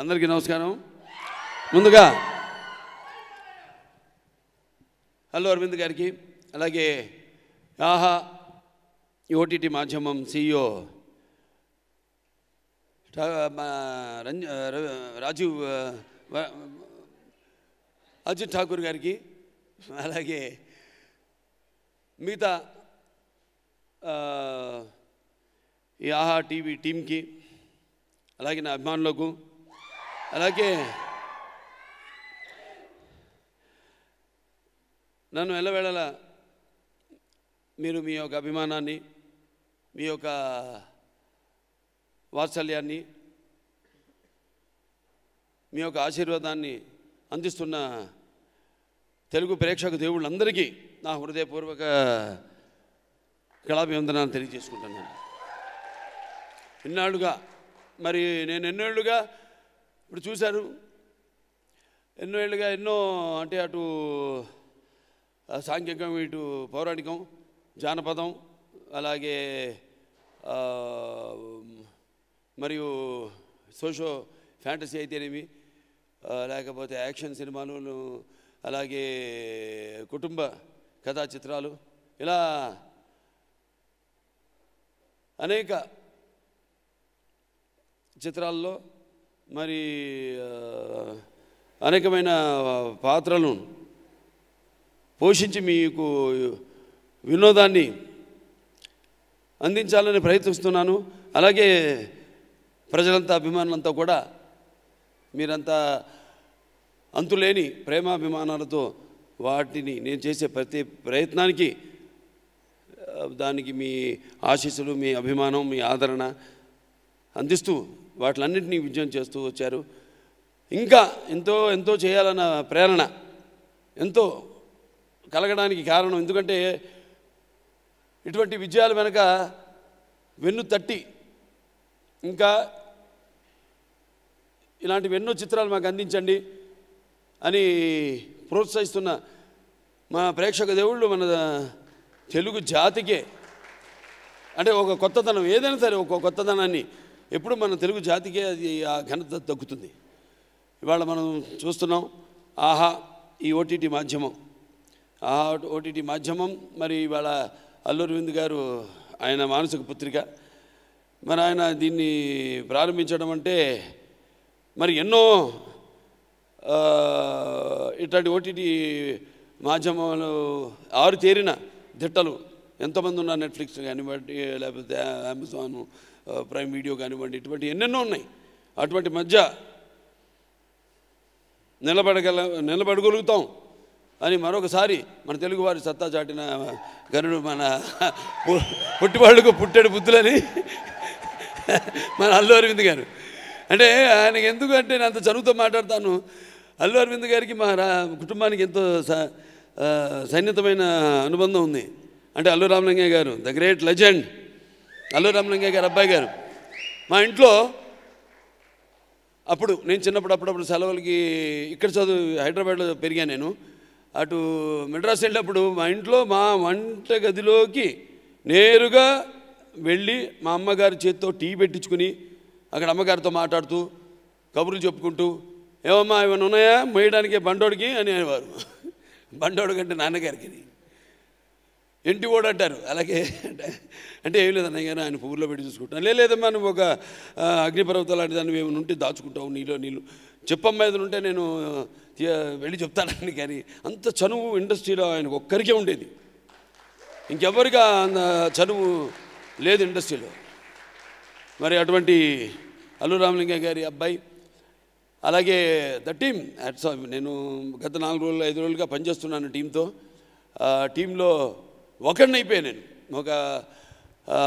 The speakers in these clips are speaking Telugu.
అందరికీ నమస్కారం ముందుగా హలో అరవింద్ గారికి అలాగే ఆహా ఓటీటీ మాధ్యమం సిఇఓ రాజీవ్ అజిత్ ఠాకూర్ గారికి అలాగే మిగతా ఈ ఆహా టీవీ టీంకి అలాగే నా అభిమానులకు అలాగే నన్ను ఎలా వెళ్ళవేళ మీరు మీ యొక్క అభిమానాన్ని మీ యొక్క వాత్సల్యాన్ని మీ యొక్క ఆశీర్వాదాన్ని అందిస్తున్న తెలుగు ప్రేక్షక దేవుళ్ళందరికీ నా హృదయపూర్వక కళాభివందనాన్ని తెలియజేసుకుంటున్నాను ఎన్నాళ్ళుగా మరి నేను ఎన్నేళ్ళుగా ఇప్పుడు చూశారు ఎన్నో ఏళ్ళుగా ఎన్నో అంటే అటు సాంఘికం ఇటు పౌరాణికం జానపదం అలాగే మరియు సోషో ఫ్యాంటసీ అయితేనేమి లేకపోతే యాక్షన్ సినిమాలు అలాగే కుటుంబ కథా చిత్రాలు ఇలా అనేక చిత్రాల్లో మరి అనేకమైన పాత్రలను పోషించి మీకు వినోదాన్ని అందించాలని ప్రయత్నిస్తున్నాను అలాగే ప్రజలంతా అభిమానులంతా కూడా మీరంతా అంతులేని ప్రేమాభిమానాలతో వాటిని నేను చేసే ప్రతి ప్రయత్నానికి దానికి మీ ఆశీస్సులు మీ అభిమానం మీ ఆదరణ అందిస్తూ వాటిలన్నింటినీ విజయం చేస్తూ వచ్చారు ఇంకా ఎంతో ఎంతో చేయాలన్న ప్రేరణ ఎంతో కలగడానికి కారణం ఎందుకంటే ఇటువంటి విజయాలు వెనక వెన్ను తట్టి ఇంకా ఇలాంటి ఎన్నో చిత్రాలు మాకు అందించండి అని ప్రోత్సహిస్తున్న మా ప్రేక్షక దేవుళ్ళు మన తెలుగు జాతికే అంటే ఒక కొత్తదనం ఏదైనా సరే ఒక కొత్తదనాన్ని ఎప్పుడు మన తెలుగు జాతికే అది ఆ ఘనత దక్కుతుంది ఇవాళ మనం చూస్తున్నాం ఆహా ఈ ఓటీటీ మాధ్యమం ఆహా ఓటీటీ మాధ్యమం మరి ఇవాళ అల్లూరివింద్ గారు ఆయన మానసిక పుత్రిక మరి ఆయన దీన్ని ప్రారంభించడం అంటే మరి ఎన్నో ఇట్లాంటి ఓటీటీ మాధ్యమాలు ఆరు తేరిన దిట్టలు ఎంతమంది ఉన్నారు నెట్ఫ్లిక్స్ కానీ లేకపోతే అమెజాన్ ప్రైమ్ వీడియో కానివ్వండి ఇటువంటి ఎన్నెన్నో ఉన్నాయి అటువంటి మధ్య నిలబడగల నిలబడగలుగుతాం అని మరొకసారి మన తెలుగువారి సత్తా చాటిన గనుడు మన పుట్టివాళ్ళకు పుట్టెడు బుద్ధులని మన అల్లు అరవింద్ గారు అంటే ఆయనకి ఎందుకంటే నేను అంత చదువుతో మాట్లాడతాను అల్లు అరవింద్ గారికి మా రా కుటుంబానికి ఎంతో సన్నిహితమైన అనుబంధం ఉంది అంటే అల్లు రామలింగయ్య గారు the great legend Alluri Ramalinga గారు అబ్బాయి గారు మా ఇంట్లో అప్పుడు నేను చిన్నప్పుడు అప్పుడప్పుడు సెలవులకి ఇక్కడ చదువు హైదరాబాద్లో పెరిగాను నేను అటు మెడ్రాస్ వెళ్ళినప్పుడు మా ఇంట్లో మా వంట గదిలోకి నేరుగా వెళ్ళి మా అమ్మగారి చేతితో టీ పెట్టించుకుని అక్కడ అమ్మగారితో మాట్లాడుతూ కబుర్లు చెప్పుకుంటూ ఏమమ్మా ఏమైనా ఉన్నాయా మేయడానికి బండోడికి అని అనేవారు బండోడు కంటే నాన్నగారికి ఇంటి కూడా అంటారు అలాగే అంటే ఏం లేదన్న కానీ ఆయన ఊర్లో పెట్టి చూసుకుంటాను లేదమ్మా నువ్వు ఒక అగ్నిపర్వతం లాంటి దాన్ని మేము ఉంటే దాచుకుంటావు నీలో నీళ్ళు చెప్పమ్మా మీద ఉంటే నేను వెళ్ళి చెప్తానండి కానీ అంత చనువు ఇండస్ట్రీలో ఆయన ఒక్కరికే ఉండేది ఇంకెవరిగా చనువు లేదు ఇండస్ట్రీలో మరి అటువంటి అల్లు రామలింగ గారి అబ్బాయి అలాగే ద టీమ్ నేను గత నాలుగు రోజులు ఐదు రోజులుగా పనిచేస్తున్నాను టీంతో టీంలో ఒకడిని అయిపోయా నేను ఒక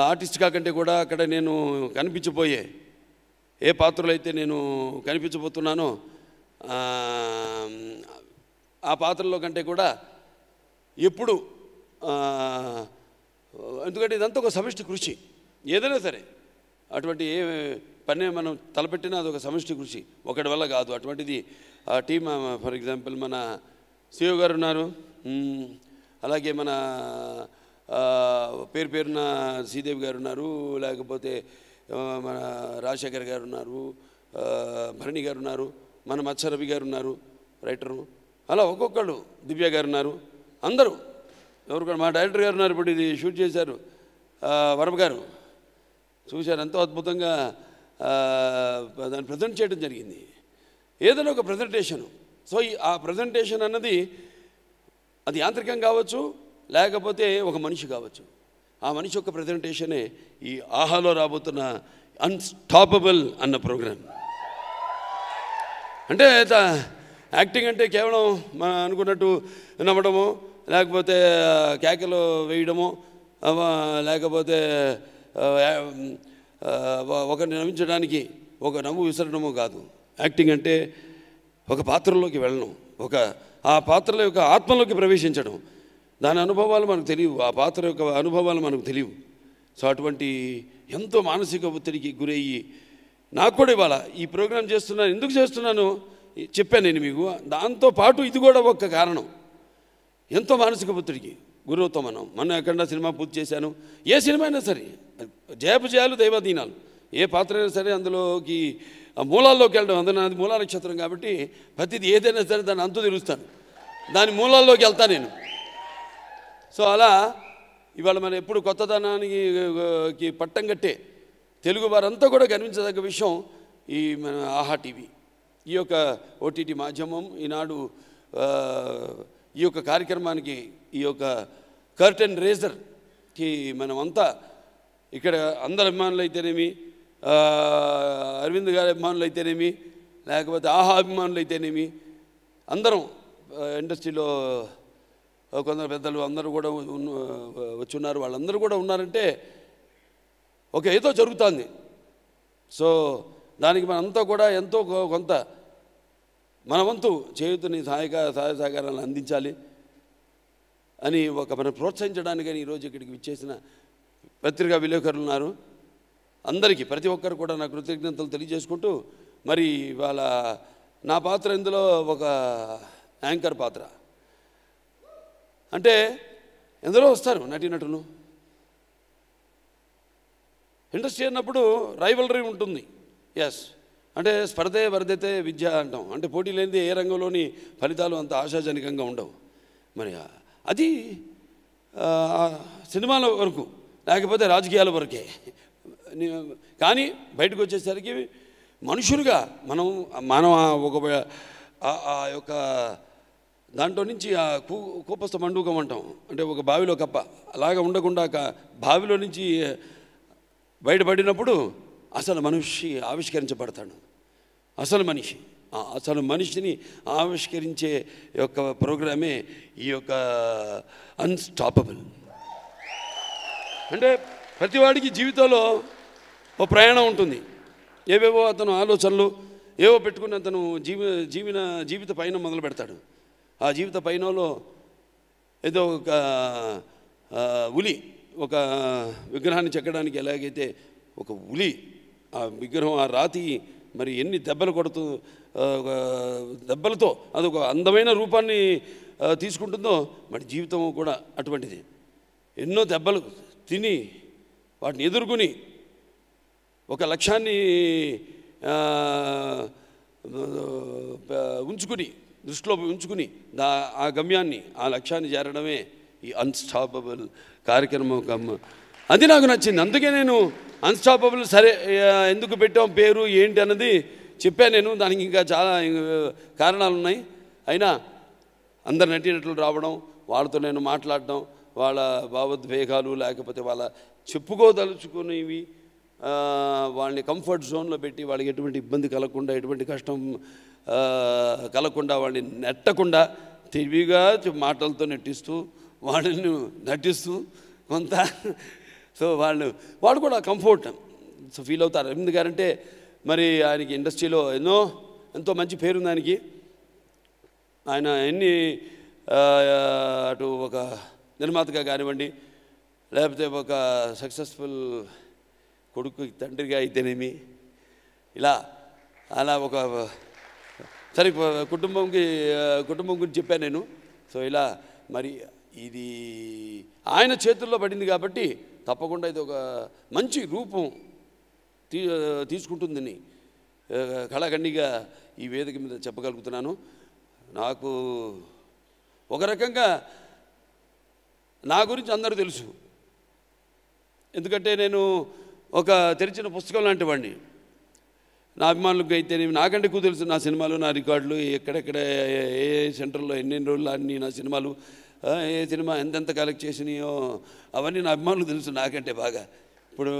ఆర్టిస్ట్ కాకంటే కూడా అక్కడ నేను కనిపించిపోయే ఏ పాత్రలు అయితే నేను కనిపించబోతున్నానో ఆ పాత్రలో కంటే కూడా ఎప్పుడు ఎందుకంటే ఇదంతా ఒక సమిష్టి కృషి ఏదైనా సరే అటువంటి ఏ పని మనం తలపెట్టినా ఒక సమిష్టి కృషి ఒకటి వల్ల కాదు అటువంటిది టీమ్ ఫర్ ఎగ్జాంపుల్ మన సిఓ గారు ఉన్నారు అలాగే మన పేరు పేరున శ్రీదేవి గారు ఉన్నారు లేకపోతే మన రాజశేఖర్ గారు ఉన్నారు భరణి గారు ఉన్నారు మన మత్సరవి గారు ఉన్నారు రైటరు అలా ఒక్కొక్కళ్ళు దివ్య గారు ఉన్నారు అందరూ ఎవరు మా డైరెక్టర్ గారు ఉన్నారు ఇప్పుడు ఇది షూట్ చేశారు వరమ గారు చూశారు ఎంతో అద్భుతంగా దాన్ని ప్రజెంట్ చేయడం జరిగింది ఏదైనా ఒక ప్రజెంటేషను సో ఆ ప్రజెంటేషన్ అన్నది అది యాంత్రికం కావచ్చు లేకపోతే ఒక మనిషి కావచ్చు ఆ మనిషి యొక్క ప్రజెంటేషనే ఈ ఆహాలో రాబోతున్న అన్స్టాపబుల్ అన్న ప్రోగ్రామ్ అంటే యాక్టింగ్ అంటే కేవలం మనం అనుకున్నట్టు నవ్వడము లేకపోతే కేకలు వేయడము లేకపోతే ఒకరిని నవ్వించడానికి ఒక నవ్వు విసరడము కాదు యాక్టింగ్ అంటే ఒక పాత్రలోకి వెళ్ళడం ఒక ఆ పాత్రల యొక్క ఆత్మలోకి ప్రవేశించడం దాని అనుభవాలు మనకు తెలియవు ఆ పాత్ర యొక్క అనుభవాలు మనకు తెలియవు సో అటువంటి ఎంతో మానసిక ఒత్తిడికి గురయ్యి నాకు కూడా ఇవాళ ఈ ప్రోగ్రాం చేస్తున్నాను ఎందుకు చేస్తున్నాను చెప్పాను నేను మీకు దాంతోపాటు ఇది కూడా ఒక కారణం ఎంతో మానసిక ఒత్తిడికి గురవుతాం మనం మొన్న ఎక్కడ సినిమా పూర్తి చేశాను ఏ సినిమా అయినా సరే జయపు జయాలు దైవాధీనాలు ఏ పాత్ర అయినా సరే అందులోకి ఆ మూలాల్లోకి వెళ్ళడం అందులో నాది మూలా నక్షత్రం కాబట్టి ప్రతిది ఏదైనా సరే దాన్ని అంతు తెలుస్తాను దాని మూలాల్లోకి వెళ్తాను నేను సో అలా ఇవాళ మనం ఎప్పుడు కొత్తదనానికి పట్టం కట్టే తెలుగు వారంతా కూడా కనిపించదగ్గ విషయం ఈ మన ఆహా టీవీ ఈ యొక్క ఓటీటీ మాధ్యమం ఈనాడు ఈ యొక్క కార్యక్రమానికి ఈ యొక్క కర్టెన్ రేజర్కి మనమంతా ఇక్కడ అందరు అభిమానులు అయితేనేమి అరవింద్ గారి అభిమానులు అయితేనేమి లేకపోతే ఆహా అభిమానులు అయితేనేమి అందరం ఇండస్ట్రీలో కొందరు పెద్దలు అందరూ కూడా వచ్చి ఉన్నారు వాళ్ళందరూ కూడా ఉన్నారంటే ఒక ఏదో జరుగుతుంది సో దానికి మనంతా కూడా ఎంతో కొంత మన వంతు సహాయక సహాయ సహకారాలను అందించాలి అని ఒక మనం ప్రోత్సహించడానికని ఈరోజు ఇక్కడికి విచ్చేసిన పత్రికా విలేకరులు ఉన్నారు అందరికీ ప్రతి ఒక్కరు కూడా నా కృతజ్ఞతలు తెలియజేసుకుంటూ మరి వాళ్ళ నా పాత్ర ఇందులో ఒక యాంకర్ పాత్ర అంటే ఎందరో వస్తారు నటీనటులు ఇండస్ట్రీ అన్నప్పుడు రైవలరీ ఉంటుంది ఎస్ అంటే స్పర్ధే వర్ధతే విద్య అంటాం అంటే పోటీ లేనిది ఏ రంగంలోని ఫలితాలు అంత ఆశాజనకంగా ఉండవు మరి అది సినిమాల వరకు లేకపోతే రాజకీయాల వరకే కానీ బయటకు వచ్చేసరికి మనుషులుగా మనం మనం ఒక ఆ యొక్క దాంట్లో నుంచి ఆ కూ కూపస్థ మండూకం అంటాం అంటే ఒక బావిలో కప్ప అలాగా ఉండకుండా బావిలో నుంచి బయటపడినప్పుడు అసలు మనిషి ఆవిష్కరించబడతాడు అసలు మనిషి అసలు మనిషిని ఆవిష్కరించే యొక్క ప్రోగ్రామే ఈ యొక్క అన్స్టాపబుల్ అంటే ప్రతివాడికి జీవితంలో ఓ ప్రయాణం ఉంటుంది ఏవేవో అతను ఆలోచనలు ఏవో పెట్టుకుని అతను జీవి జీవిన జీవిత పైన మొదలు పెడతాడు ఆ జీవిత పైనలో ఏదో ఒక ఉలి ఒక విగ్రహాన్ని చెక్కడానికి ఎలాగైతే ఒక ఉలి ఆ విగ్రహం ఆ రాతి మరి ఎన్ని దెబ్బలు కొడుతూ దెబ్బలతో అదొక అందమైన రూపాన్ని తీసుకుంటుందో మరి జీవితం కూడా అటువంటిది ఎన్నో దెబ్బలు తిని వాటిని ఎదుర్కొని ఒక లక్ష్యాన్ని ఉంచుకుని దృష్టిలో ఉంచుకుని దా ఆ గమ్యాన్ని ఆ లక్ష్యాన్ని చేరడమే ఈ అన్స్టాపబుల్ కార్యక్రమం అది నాకు నచ్చింది అందుకే నేను అన్స్టాపబుల్ సరే ఎందుకు పెట్టాం పేరు ఏంటి అన్నది చెప్పాను నేను దానికి ఇంకా చాలా కారణాలు ఉన్నాయి అయినా అందరు నటినట్లు రావడం వాళ్ళతో నేను మాట్లాడడం వాళ్ళ భావోద్వేగాలు లేకపోతే వాళ్ళ చెప్పుకోదలుచుకునేవి వాళ్ళని కంఫర్ట్ జోన్లో పెట్టి వాళ్ళకి ఎటువంటి ఇబ్బంది కలగకుండా ఎటువంటి కష్టం కలగకుండా వాళ్ళని నెట్టకుండా తెలివిగా మాటలతో నెట్టిస్తూ వాళ్ళని నటిస్తూ కొంత సో వాళ్ళు వాళ్ళు కూడా కంఫర్ట్ సో ఫీల్ అవుతారు ఎందుకంటే మరి ఆయనకి ఇండస్ట్రీలో ఎన్నో ఎంతో మంచి ఉంది ఆయనకి ఆయన ఎన్ని అటు ఒక నిర్మాతగా కానివ్వండి లేకపోతే ఒక సక్సెస్ఫుల్ కొడుకు తండ్రిగా అయితేనేమి ఇలా అలా ఒక సరే కుటుంబంకి కుటుంబం గురించి చెప్పాను నేను సో ఇలా మరి ఇది ఆయన చేతుల్లో పడింది కాబట్టి తప్పకుండా ఇది ఒక మంచి రూపం తీ తీసుకుంటుందని కళాఖండిగా ఈ వేదిక మీద చెప్పగలుగుతున్నాను నాకు ఒక రకంగా నా గురించి అందరూ తెలుసు ఎందుకంటే నేను ఒక తెరిచిన పుస్తకం లాంటి వాడిని నా అభిమానులకు అయితే నాకంటే తెలుసు నా సినిమాలు నా రికార్డులు ఎక్కడెక్కడ ఏ సెంటర్లో ఎన్ని రోజులు అన్ని నా సినిమాలు ఏ సినిమా ఎంతెంత కలెక్ట్ చేసినాయో అవన్నీ నా అభిమానులకు తెలుసు నాకంటే బాగా ఇప్పుడు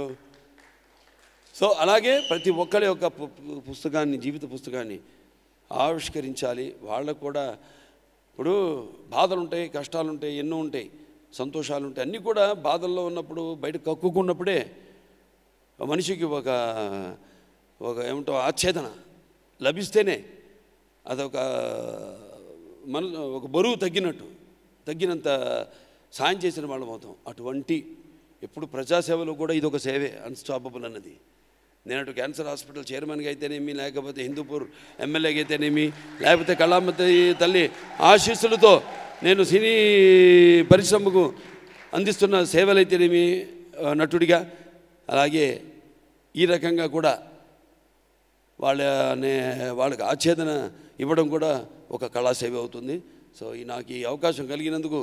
సో అలాగే ప్రతి ఒక్కరి యొక్క పుస్తకాన్ని జీవిత పుస్తకాన్ని ఆవిష్కరించాలి వాళ్ళకు కూడా ఇప్పుడు బాధలు ఉంటాయి కష్టాలు ఉంటాయి ఎన్నో ఉంటాయి సంతోషాలు ఉంటాయి అన్నీ కూడా బాధల్లో ఉన్నప్పుడు బయట కక్కుకున్నప్పుడే మనిషికి ఒక ఒక ఏమిటో ఆచ్ఛేదన లభిస్తేనే అదొక మన ఒక బరువు తగ్గినట్టు తగ్గినంత సాయం చేసిన వాళ్ళం అవుతాం అటువంటి ఎప్పుడు ప్రజాసేవలో కూడా ఇది ఒక సేవే అన్స్టాపబుల్ అన్నది నేను క్యాన్సర్ హాస్పిటల్ చైర్మన్గా అయితేనేమి లేకపోతే హిందూపూర్ ఎమ్మెల్యేగా అయితేనేమి లేకపోతే కళామతి తల్లి ఆశీస్సులతో నేను సినీ పరిశ్రమకు అందిస్తున్న సేవలైతేనేమి నటుడిగా అలాగే ఈ రకంగా కూడా వాళ్ళ వాళ్ళకి ఆచ్ఛేదన ఇవ్వడం కూడా ఒక కళాసేవ అవుతుంది సో ఈ నాకు ఈ అవకాశం కలిగినందుకు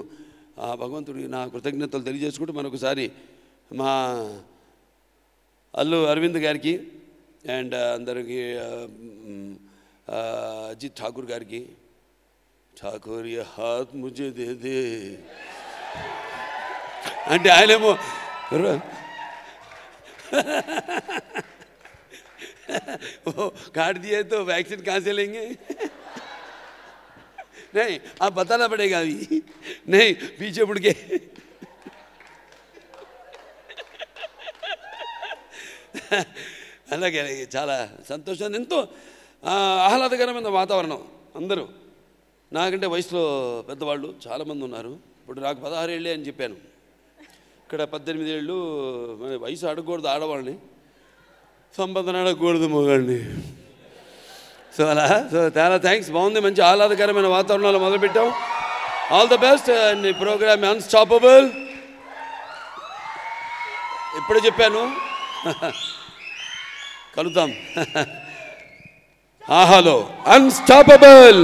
ఆ భగవంతుడి నా కృతజ్ఞతలు తెలియజేసుకుంటూ మరొకసారి మా అల్లు అరవింద్ గారికి అండ్ అందరికీ అజిత్ ఠాకూర్ గారికి ఠాకూర్ హాత్ ముజే దే అంటే ఆయనేమో वो काट दिए तो वैक्सीन कहाँ से लेंगे नहीं आप बताना पड़ेगा अभी नहीं पीछे मुड़ के అలాగే చాలా సంతోషం ఎంతో ఆహ్లాదకరమైన వాతావరణం అందరూ నాకంటే వయసులో పెద్దవాళ్ళు చాలామంది ఉన్నారు ఇప్పుడు నాకు పదహారు ఏళ్ళే అని చెప్పాను ఇక్కడ పద్దెనిమిది ఏళ్ళు మన వయసు అడగకూడదు ఆడవాళ్ళని సంబంధం అడగకూడదు మగాడిని సో అలా సో చాలా థ్యాంక్స్ బాగుంది మంచి ఆహ్లాదకరమైన వాతావరణంలో మొదలుపెట్టాం all the best and programme unstoppable ఇప్పుడే చెప్పాను కలుద్దాం ఆహాలో unstoppable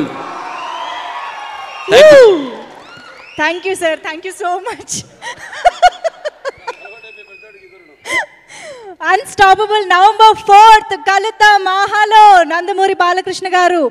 thank you sir thank you so much unstoppable November fourth కలుత మాహాలో నందమూరి బాలకృష్ణ గారు